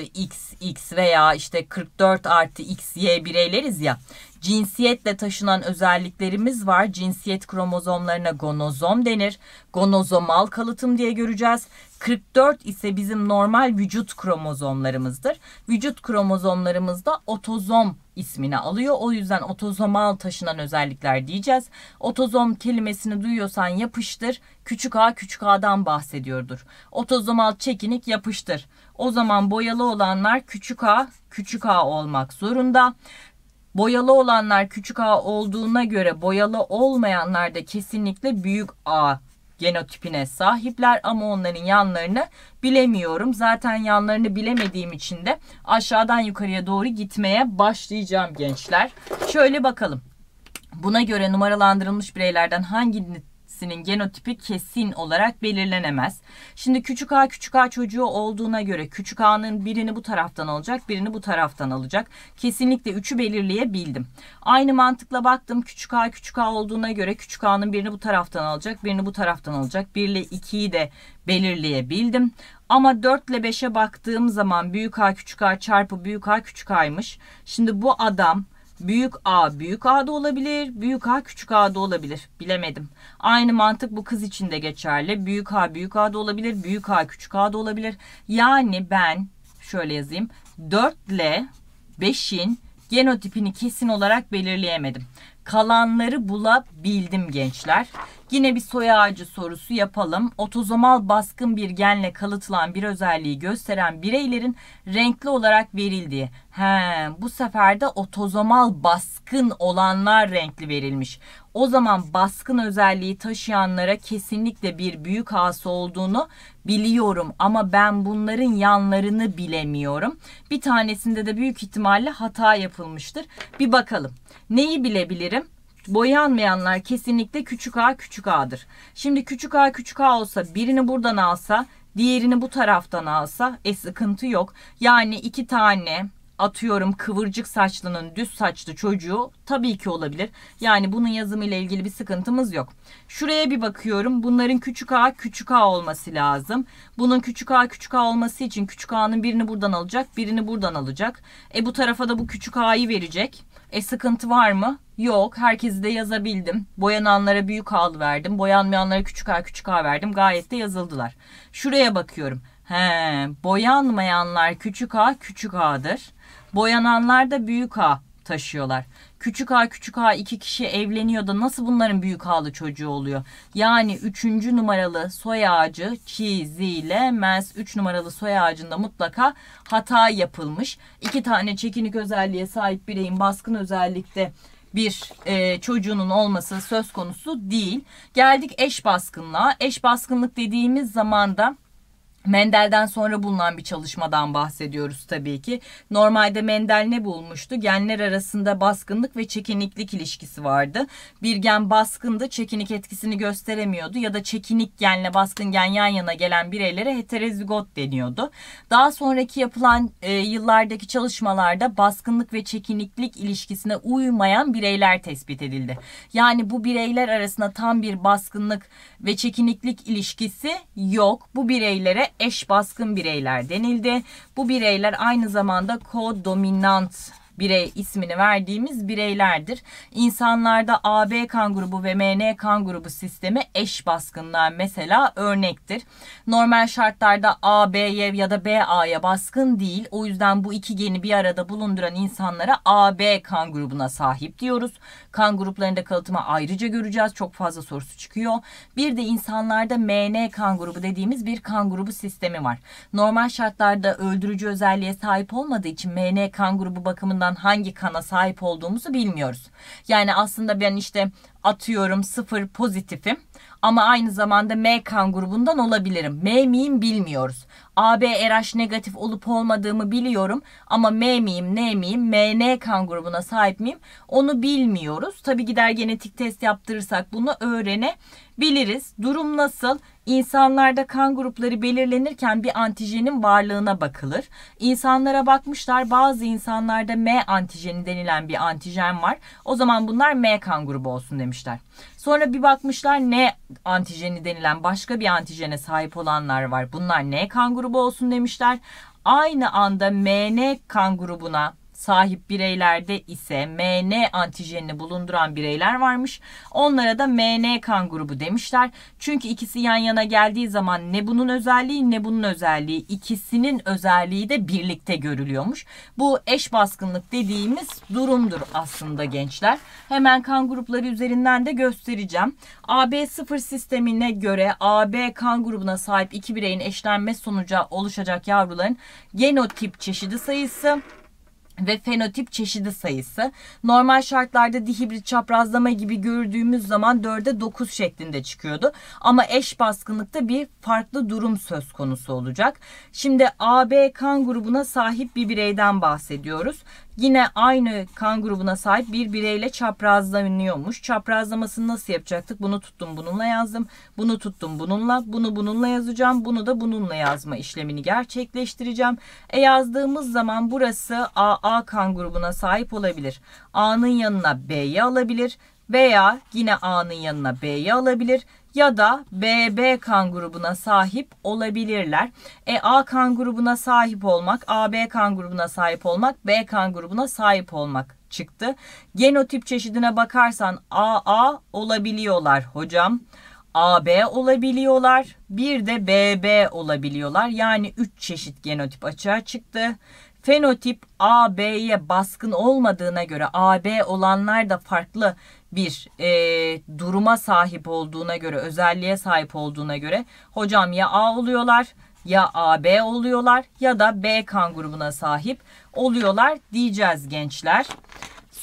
XX veya işte 44 artı XY bireyleriz ya. Cinsiyetle taşınan özelliklerimiz var. Cinsiyet kromozomlarına gonozom denir. Gonozomal kalıtım diye göreceğiz. 44 ise bizim normal vücut kromozomlarımızdır. Vücut kromozomlarımızda otozom ismini alıyor. O yüzden otozomal taşınan özellikler diyeceğiz. Otozom kelimesini duyuyorsan yapıştır. Küçük A küçük A'dan bahsediyordur. Otozomal çekinik yapıştır. O zaman boyalı olanlar küçük A küçük A olmak zorunda. Boyalı olanlar küçük A olduğuna göre boyalı olmayanlar da kesinlikle büyük A genotipine sahipler ama onların yanlarını bilemiyorum. Zaten yanlarını bilemediğim için de aşağıdan yukarıya doğru gitmeye başlayacağım gençler. Şöyle bakalım. Buna göre numaralandırılmış bireylerden hangi hepsinin genotipi kesin olarak belirlenemez. Şimdi küçük A küçük A çocuğu olduğuna göre küçük A'nın birini bu taraftan alacak birini bu taraftan alacak. Kesinlikle üçü belirleyebildim. Aynı mantıkla baktım küçük A küçük A olduğuna göre küçük A'nın birini bu taraftan alacak birini bu taraftan alacak. 1 ile 2'yi de belirleyebildim. Ama 4 ile 5'e baktığım zaman büyük A küçük A çarpı büyük A küçük A'ymış. Şimdi bu adam Büyük A büyük A da olabilir, büyük A küçük A da olabilir. Bilemedim. Aynı mantık bu kız için de geçerli. Büyük A büyük A da olabilir, büyük A küçük A da olabilir. Yani ben şöyle yazayım. 4 ile 5'in genotipini kesin olarak belirleyemedim kalanları bulabildim gençler. Yine bir soy ağacı sorusu yapalım. Otozomal baskın bir genle kalıtılan bir özelliği gösteren bireylerin renkli olarak verildiği. He, bu sefer de otozomal baskın olanlar renkli verilmiş. O zaman baskın özelliği taşıyanlara kesinlikle bir büyük hası olduğunu biliyorum ama ben bunların yanlarını bilemiyorum. Bir tanesinde de büyük ihtimalle hata yapılmıştır. Bir bakalım. Neyi bilebilirim? Boyanmayanlar kesinlikle küçük a küçük a'dır. Şimdi küçük a küçük a olsa birini buradan alsa diğerini bu taraftan alsa e sıkıntı yok. Yani iki tane atıyorum kıvırcık saçlının düz saçlı çocuğu tabii ki olabilir. Yani bunun yazımı ile ilgili bir sıkıntımız yok. Şuraya bir bakıyorum. Bunların küçük a küçük a olması lazım. Bunun küçük a küçük a olması için küçük a'nın birini buradan alacak, birini buradan alacak. E bu tarafa da bu küçük a'yı verecek. E sıkıntı var mı? Yok. Herkesi de yazabildim. Boyananlara büyük A verdim. Boyanmayanlara küçük A küçük A verdim. Gayet de yazıldılar. Şuraya bakıyorum. He, boyanmayanlar küçük A küçük A'dır. Boyananlar da büyük A taşıyorlar. Küçük A küçük A iki kişi evleniyor da nasıl bunların büyük A'lı çocuğu oluyor? Yani üçüncü numaralı soy ağacı çizilemez. Üç numaralı soy ağacında mutlaka hata yapılmış. İki tane çekinik özelliğe sahip bireyin baskın özellikte bir e, çocuğunun olması söz konusu değil. Geldik eş baskınlığa. Eş baskınlık dediğimiz zaman da Mendel'den sonra bulunan bir çalışmadan bahsediyoruz tabii ki. Normalde Mendel ne bulmuştu? Genler arasında baskınlık ve çekiniklik ilişkisi vardı. Bir gen baskındı, çekinik etkisini gösteremiyordu ya da çekinik genle baskın gen yan yana gelen bireylere heterozigot deniyordu. Daha sonraki yapılan e, yıllardaki çalışmalarda baskınlık ve çekiniklik ilişkisine uymayan bireyler tespit edildi. Yani bu bireyler arasında tam bir baskınlık ve çekiniklik ilişkisi yok. Bu bireylere eş baskın bireyler denildi. Bu bireyler aynı zamanda kodominant birey ismini verdiğimiz bireylerdir. İnsanlarda AB kan grubu ve MN kan grubu sistemi eş baskınlığa mesela örnektir. Normal şartlarda AB'ye ya da BA'ya baskın değil. O yüzden bu iki geni bir arada bulunduran insanlara AB kan grubuna sahip diyoruz. Kan gruplarında kalıtımı ayrıca göreceğiz. Çok fazla sorusu çıkıyor. Bir de insanlarda MN kan grubu dediğimiz bir kan grubu sistemi var. Normal şartlarda öldürücü özelliğe sahip olmadığı için MN kan grubu bakımından tarafından hangi kana sahip olduğumuzu bilmiyoruz. Yani aslında ben işte atıyorum sıfır pozitifim ama aynı zamanda M kan grubundan olabilirim. M miyim bilmiyoruz. AB RH negatif olup olmadığımı biliyorum ama M miyim ne miyim MN kan grubuna sahip miyim onu bilmiyoruz. Tabi gider genetik test yaptırırsak bunu öğrene biliriz. Durum nasıl? İnsanlarda kan grupları belirlenirken bir antijenin varlığına bakılır. İnsanlara bakmışlar bazı insanlarda M antijeni denilen bir antijen var. O zaman bunlar M kan grubu olsun demişler. Sonra bir bakmışlar N antijeni denilen başka bir antijene sahip olanlar var. Bunlar N kan grubu olsun demişler. Aynı anda MN kan grubuna sahip bireylerde ise MN antijenini bulunduran bireyler varmış. Onlara da MN kan grubu demişler. Çünkü ikisi yan yana geldiği zaman ne bunun özelliği ne bunun özelliği ikisinin özelliği de birlikte görülüyormuş. Bu eş baskınlık dediğimiz durumdur aslında gençler. Hemen kan grupları üzerinden de göstereceğim. AB0 sistemine göre AB kan grubuna sahip iki bireyin eşlenme sonucu oluşacak yavruların genotip çeşidi sayısı ve fenotip çeşidi sayısı. Normal şartlarda dihibrit çaprazlama gibi gördüğümüz zaman 4'e 9 şeklinde çıkıyordu. Ama eş baskınlıkta bir farklı durum söz konusu olacak. Şimdi AB kan grubuna sahip bir bireyden bahsediyoruz yine aynı kan grubuna sahip bir bireyle çaprazlanıyormuş. Çaprazlamasını nasıl yapacaktık? Bunu tuttum bununla yazdım. Bunu tuttum bununla. Bunu bununla yazacağım. Bunu da bununla yazma işlemini gerçekleştireceğim. E yazdığımız zaman burası AA kan grubuna sahip olabilir. A'nın yanına B'yi alabilir veya yine A'nın yanına B'yi alabilir ya da BB kan grubuna sahip olabilirler. E A kan grubuna sahip olmak, AB kan grubuna sahip olmak, B kan grubuna sahip olmak çıktı. Genotip çeşidine bakarsan AA olabiliyorlar hocam. AB olabiliyorlar. Bir de BB olabiliyorlar. Yani 3 çeşit genotip açığa çıktı. Fenotip AB'ye baskın olmadığına göre AB olanlar da farklı bir e, duruma sahip olduğuna göre, özelliğe sahip olduğuna göre hocam ya A oluyorlar ya AB oluyorlar ya da B kan grubuna sahip oluyorlar diyeceğiz gençler.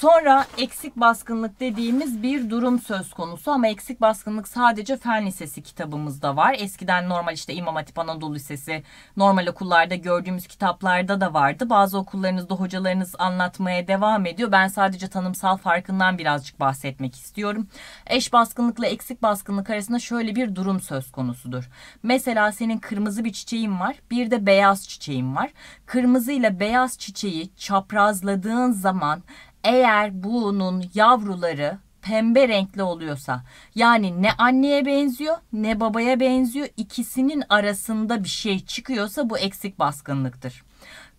Sonra eksik baskınlık dediğimiz bir durum söz konusu ama eksik baskınlık sadece fen lisesi kitabımızda var. Eskiden normal işte İmam Hatip Anadolu Lisesi normal okullarda gördüğümüz kitaplarda da vardı. Bazı okullarınızda hocalarınız anlatmaya devam ediyor. Ben sadece tanımsal farkından birazcık bahsetmek istiyorum. Eş baskınlıkla eksik baskınlık arasında şöyle bir durum söz konusudur. Mesela senin kırmızı bir çiçeğin var bir de beyaz çiçeğin var. Kırmızı ile beyaz çiçeği çaprazladığın zaman eğer bunun yavruları pembe renkli oluyorsa yani ne anneye benziyor ne babaya benziyor ikisinin arasında bir şey çıkıyorsa bu eksik baskınlıktır.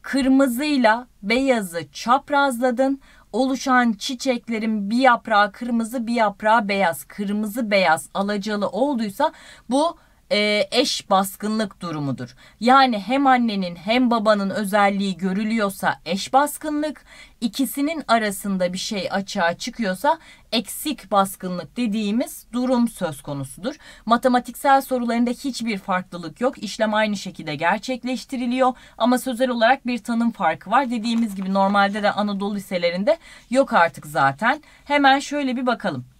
Kırmızıyla beyazı çaprazladın. Oluşan çiçeklerin bir yaprağı kırmızı bir yaprağı beyaz. Kırmızı beyaz alacalı olduysa bu e, eş baskınlık durumudur. Yani hem annenin hem babanın özelliği görülüyorsa eş baskınlık, ikisinin arasında bir şey açığa çıkıyorsa eksik baskınlık dediğimiz durum söz konusudur. Matematiksel sorularında hiçbir farklılık yok. İşlem aynı şekilde gerçekleştiriliyor ama sözel olarak bir tanım farkı var. Dediğimiz gibi normalde de Anadolu liselerinde yok artık zaten. Hemen şöyle bir bakalım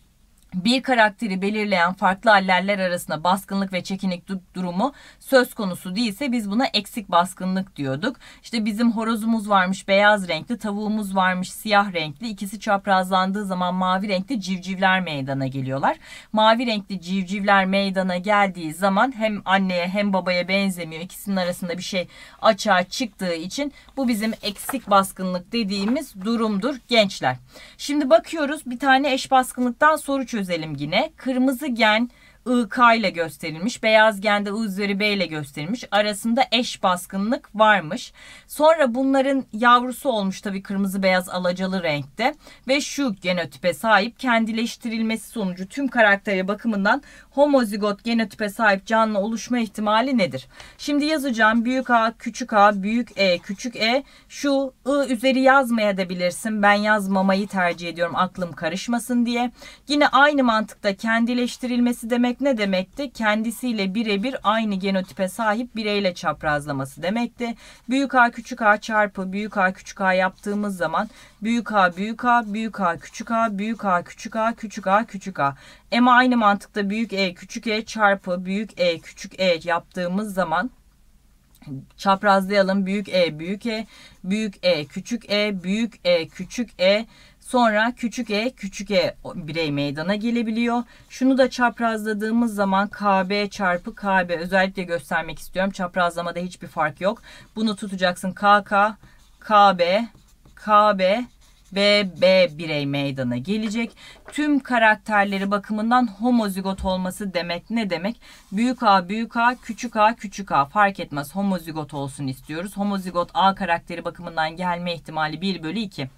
bir karakteri belirleyen farklı allerler arasında baskınlık ve çekinik durumu söz konusu değilse biz buna eksik baskınlık diyorduk. İşte bizim horozumuz varmış beyaz renkli, tavuğumuz varmış siyah renkli. İkisi çaprazlandığı zaman mavi renkli civcivler meydana geliyorlar. Mavi renkli civcivler meydana geldiği zaman hem anneye hem babaya benzemiyor. İkisinin arasında bir şey açığa çıktığı için bu bizim eksik baskınlık dediğimiz durumdur gençler. Şimdi bakıyoruz bir tane eş baskınlıktan soru çözüyoruz çözelim yine. Kırmızı gen IK ile gösterilmiş. Beyaz gende I üzeri B ile gösterilmiş. Arasında eş baskınlık varmış. Sonra bunların yavrusu olmuş tabi kırmızı beyaz alacalı renkte. Ve şu genotipe sahip kendileştirilmesi sonucu tüm karakteri bakımından homozigot genotipe sahip canlı oluşma ihtimali nedir? Şimdi yazacağım büyük A, küçük A, büyük E, küçük E. Şu I üzeri yazmaya da bilirsin. Ben yazmamayı tercih ediyorum aklım karışmasın diye. Yine aynı mantıkta kendileştirilmesi demek Demek ne demekti? Kendisiyle birebir aynı genotipe sahip bireyle çaprazlaması demekti. Büyük A küçük A çarpı büyük A küçük A yaptığımız zaman büyük A büyük A büyük A küçük A büyük A küçük A küçük A küçük A. Ama e aynı mantıkta büyük E küçük E çarpı büyük E küçük E yaptığımız zaman çaprazlayalım. Büyük E büyük E büyük E küçük E büyük E küçük E, büyük e küçük e Sonra küçük e küçük e birey meydana gelebiliyor. Şunu da çaprazladığımız zaman KB çarpı KB özellikle göstermek istiyorum. Çaprazlamada hiçbir fark yok. Bunu tutacaksın KK, KB, KB ve B birey meydana gelecek. Tüm karakterleri bakımından homozigot olması demek ne demek? Büyük A büyük A, küçük A küçük A fark etmez homozigot olsun istiyoruz. Homozigot A karakteri bakımından gelme ihtimali 1 bölü 2.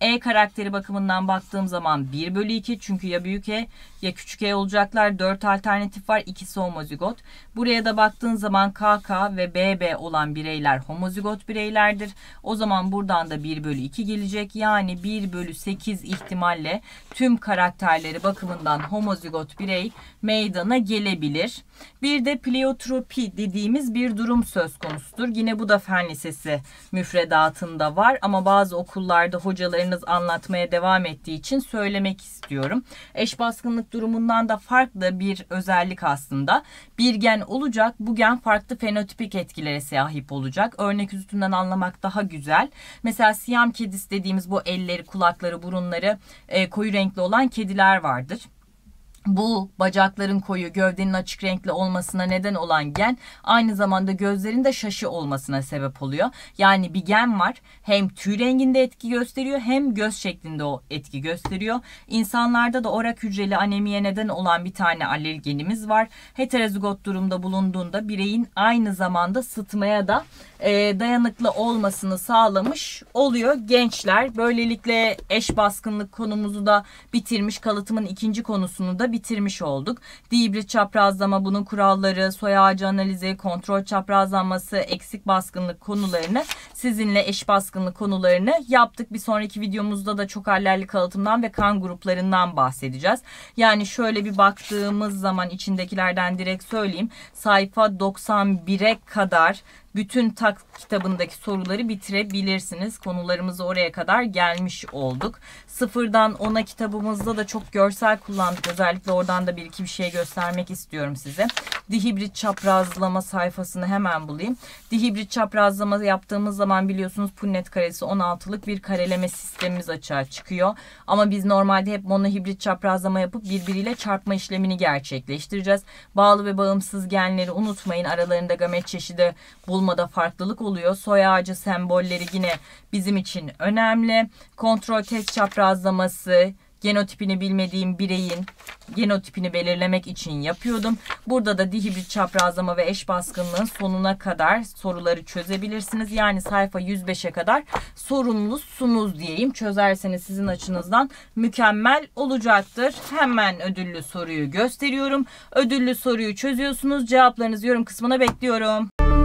E karakteri bakımından baktığım zaman 1 bölü 2 çünkü ya büyük E ya küçük E olacaklar. 4 alternatif var ikisi homozigot. Buraya da baktığın zaman KK ve BB olan bireyler homozigot bireylerdir. O zaman buradan da 1 bölü 2 gelecek. Yani 1 bölü 8 ihtimalle tüm karakterleri bakımından homozigot birey meydana gelebilir. Bir de pleiotropi dediğimiz bir durum söz konusudur. Yine bu da fen lisesi müfredatında var ama bazı okullarda hocalarınız anlatmaya devam ettiği için söylemek istiyorum. Eş baskınlık durumundan da farklı bir özellik aslında. Bir gen olacak, bu gen farklı fenotipik etkilere sahip olacak. Örnek üstünden anlamak daha güzel. Mesela siyam kedisi dediğimiz bu elle elleri, kulakları, burunları e, koyu renkli olan kediler vardır. Bu bacakların koyu, gövdenin açık renkli olmasına neden olan gen aynı zamanda gözlerin de şaşı olmasına sebep oluyor. Yani bir gen var hem tüy renginde etki gösteriyor hem göz şeklinde o etki gösteriyor. İnsanlarda da orak hücreli anemiye neden olan bir tane allel genimiz var. Heterozigot durumda bulunduğunda bireyin aynı zamanda sıtmaya da e, dayanıklı olmasını sağlamış oluyor gençler. Böylelikle eş baskınlık konumuzu da bitirmiş, kalıtımın ikinci konusunu da bitirmiş olduk. Dibrit çaprazlama, bunun kuralları, soy ağacı analizi, kontrol çaprazlanması, eksik baskınlık konularını sizinle eş baskınlık konularını yaptık. Bir sonraki videomuzda da çok allerli kalıtımdan ve kan gruplarından bahsedeceğiz. Yani şöyle bir baktığımız zaman içindekilerden direkt söyleyeyim. Sayfa 91'e kadar bütün tak kitabındaki soruları bitirebilirsiniz. Konularımız oraya kadar gelmiş olduk. Sıfırdan ona kitabımızda da çok görsel kullandık. Özellikle oradan da bir iki bir şey göstermek istiyorum size. Dihibrit çaprazlama sayfasını hemen bulayım. Dihibrit çaprazlama yaptığımız zaman biliyorsunuz punnet karesi 16'lık bir kareleme sistemimiz açığa çıkıyor. Ama biz normalde hep monohibrit çaprazlama yapıp birbiriyle çarpma işlemini gerçekleştireceğiz. Bağlı ve bağımsız genleri unutmayın. Aralarında gamet çeşidi bulmak olmada farklılık oluyor. Soy ağacı sembolleri yine bizim için önemli. Kontrol test çaprazlaması genotipini bilmediğim bireyin genotipini belirlemek için yapıyordum. Burada da dihibrit çaprazlama ve eş baskınlığın sonuna kadar soruları çözebilirsiniz. Yani sayfa 105'e kadar sorumlusunuz diyeyim. Çözerseniz sizin açınızdan mükemmel olacaktır. Hemen ödüllü soruyu gösteriyorum. Ödüllü soruyu çözüyorsunuz. Cevaplarınızı yorum kısmına bekliyorum.